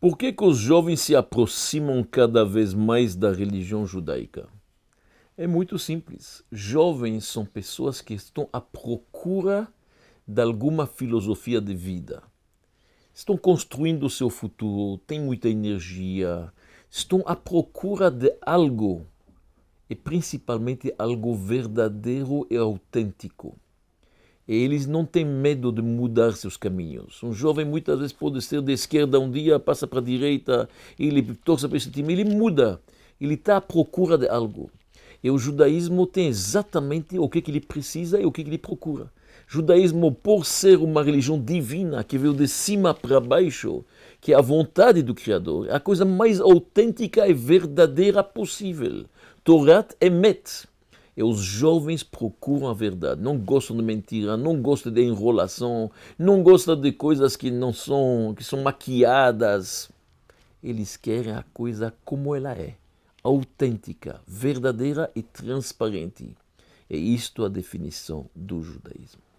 Por que, que os jovens se aproximam cada vez mais da religião judaica? É muito simples. Jovens são pessoas que estão à procura de alguma filosofia de vida. Estão construindo o seu futuro, têm muita energia, estão à procura de algo e principalmente algo verdadeiro e autêntico eles não têm medo de mudar seus caminhos. Um jovem muitas vezes pode ser de esquerda um dia, passa para a direita, ele torce para esse time, ele muda. Ele está à procura de algo. E o judaísmo tem exatamente o que, ele precisa e o que, ele procura. O judaísmo, por ser uma religião divina que veio de cima para baixo, que é a vontade do Criador, é a coisa mais autêntica e verdadeira possível. Torat é met e os jovens procuram a verdade, não gostam de mentira, não gostam de enrolação, não gostam de coisas que não são, que são maquiadas. Eles querem a coisa como ela é, autêntica, verdadeira e transparente. É isto a definição do judaísmo.